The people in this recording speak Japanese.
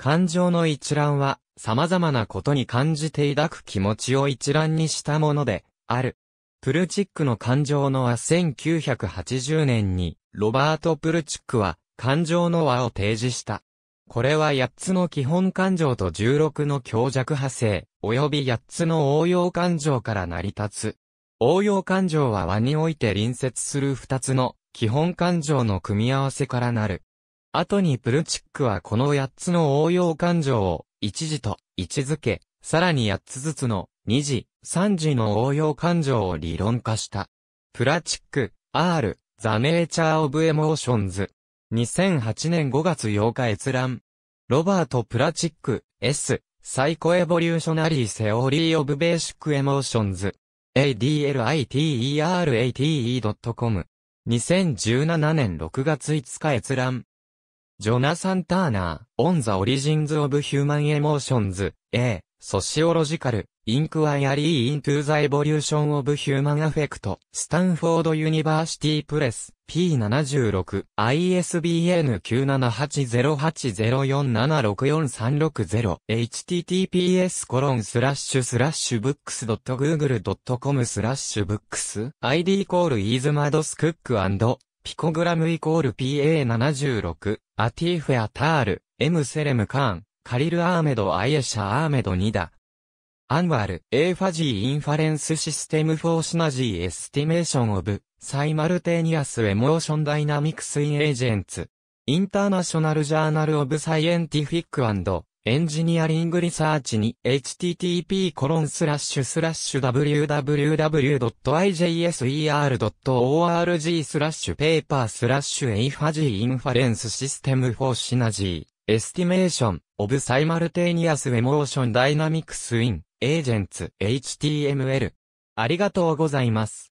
感情の一覧は、様々なことに感じて抱く気持ちを一覧にしたもので、ある。プルチックの感情の和1980年に、ロバート・プルチックは、感情の和を提示した。これは8つの基本感情と16の強弱派生、及び8つの応用感情から成り立つ。応用感情は和において隣接する2つの基本感情の組み合わせからなる。後にプルチックはこの8つの応用感情を、1時と位置づけ、さらに8つずつの2次、3次の応用感情を理論化した。プラチック、R、The Nature of Emotions。2008年5月8日閲覧。ロバート・プラチック、S、サイコエボリューショナリー・セオリー・オブ・ベーシック・エモーションズ。adliterate.com。2017年6月5日閲覧。ジョナサン・ターナー、オン・ザ・オリジンズ・オブ・ヒューマン・エモーションズ、A、ソシオロジカル、インクワイアリー・イントゥ・ザ・エボリューション・オブ・ヒューマン・アフェクト、スタンフォード・ユニバーシティ・プレス、P76、ISBN9780804764360、https コロンスラッシュスラッシュブックス .google.com スラッシュブックス、ID コールイーズマドスクックピコグラムイコール PA76 アティーフやタール、エムセレムカーン、カリル・アーメド・アイエシャ・アーメド・ニダ。アンワル、エーファジー・インファレンス・システム・フォー・シナジー・エスティメーション・オブ、サイマルテニアス・エモーション・ダイナミクス・イン・エージェンツ。インターナショナル・ジャーナル・オブ・サイエンティフィックエンジニアリングリサーチに http://www.ijser.org スラッシュペーパースラッシュエイファジーインファレンスシステムフォーシナジーエスティメーションオブサイマルテニアスエモーションダイナミクスインエージェンツ HTML ありがとうございます。